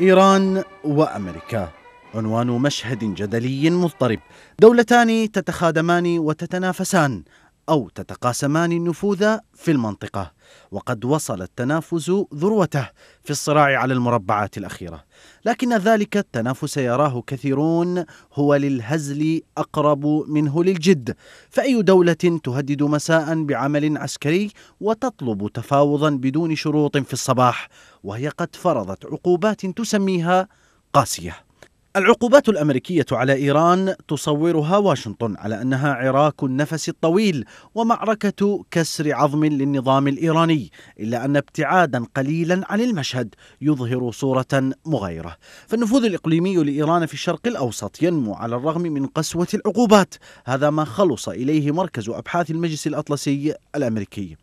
إيران وأمريكا عنوان مشهد جدلي مضطرب دولتان تتخادمان وتتنافسان أو تتقاسمان النفوذ في المنطقة وقد وصل التنافس ذروته في الصراع على المربعات الأخيرة لكن ذلك التنافس يراه كثيرون هو للهزل أقرب منه للجد فأي دولة تهدد مساء بعمل عسكري وتطلب تفاوضا بدون شروط في الصباح وهي قد فرضت عقوبات تسميها قاسية العقوبات الامريكيه على ايران تصورها واشنطن على انها عراك النفس الطويل ومعركه كسر عظم للنظام الايراني، الا ان ابتعادا قليلا عن المشهد يظهر صوره مغايره. فالنفوذ الاقليمي لايران في الشرق الاوسط ينمو على الرغم من قسوه العقوبات، هذا ما خلص اليه مركز ابحاث المجلس الاطلسي الامريكي.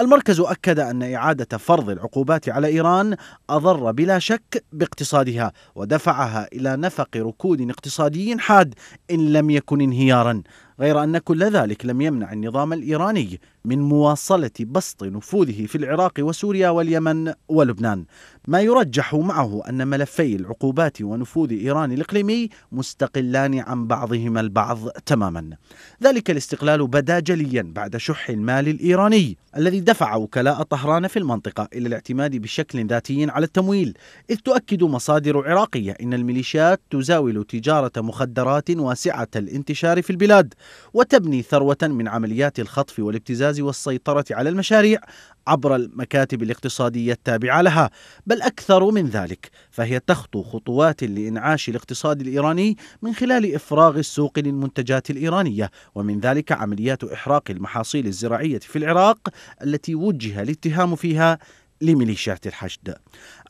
المركز اكد ان اعاده فرض العقوبات على ايران اضر بلا شك باقتصادها ودفعها الى نفس وثق ركود اقتصادي حاد إن لم يكن انهيارا غير أن كل ذلك لم يمنع النظام الإيراني من مواصلة بسط نفوذه في العراق وسوريا واليمن ولبنان ما يرجح معه أن ملفي العقوبات ونفوذ إيران الإقليمي مستقلان عن بعضهما البعض تماما ذلك الاستقلال بدا جليا بعد شح المال الإيراني الذي دفع وكلاء طهران في المنطقة إلى الاعتماد بشكل ذاتي على التمويل إذ تؤكد مصادر عراقية إن الميليشيات تزاول تجارة مخدرات واسعة الانتشار في البلاد وتبني ثروة من عمليات الخطف والابتزاز والسيطرة على المشاريع عبر المكاتب الاقتصادية التابعة لها بل أكثر من ذلك فهي تخطو خطوات لإنعاش الاقتصاد الإيراني من خلال إفراغ السوق للمنتجات الإيرانية ومن ذلك عمليات إحراق المحاصيل الزراعية في العراق التي وجه الاتهام فيها لميليشيات الحشد.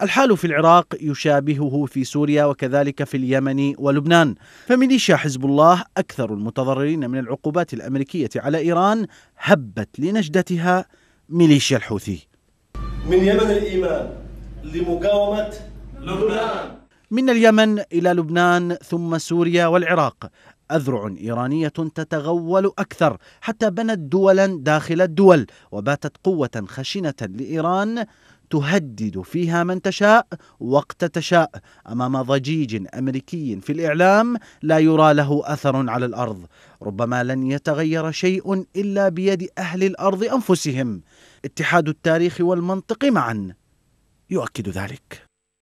الحال في العراق يشابهه في سوريا وكذلك في اليمن ولبنان، فميليشيا حزب الله اكثر المتضررين من العقوبات الامريكيه على ايران هبت لنجدتها ميليشيا الحوثي من يمن الإيمان لمقاومة لبنان من اليمن إلى لبنان ثم سوريا والعراق أذرع إيرانية تتغول أكثر حتى بنت دولا داخل الدول وباتت قوة خشنة لإيران تهدد فيها من تشاء وقت تشاء أمام ضجيج أمريكي في الإعلام لا يرى له أثر على الأرض ربما لن يتغير شيء إلا بيد أهل الأرض أنفسهم اتحاد التاريخ والمنطق معا يؤكد ذلك